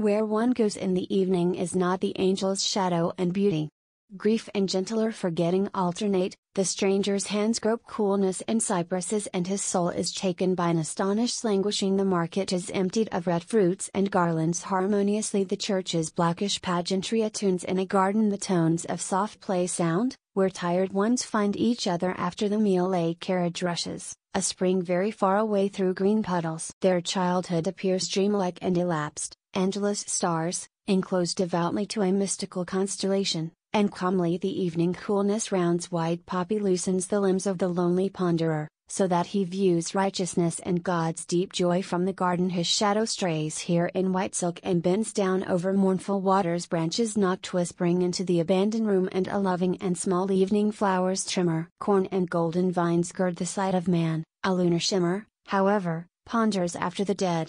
Where one goes in the evening is not the angel's shadow and beauty. Grief and gentler forgetting alternate, the stranger's hands grope coolness in cypresses, and his soul is taken by an astonished languishing. The market is emptied of red fruits and garlands. Harmoniously, the church's blackish pageantry attunes in a garden the tones of soft play sound, where tired ones find each other after the meal. A carriage rushes, a spring very far away through green puddles. Their childhood appears dreamlike and elapsed Angelus stars, enclosed devoutly to a mystical constellation, and calmly the evening coolness rounds wide poppy loosens the limbs of the lonely ponderer, so that he views righteousness and God's deep joy from the garden his shadow strays here in white silk and bends down over mournful waters branches knocked whispering into the abandoned room and a loving and small evening flowers trimmer corn and golden vines gird the sight of man, a lunar shimmer, however, ponders after the dead,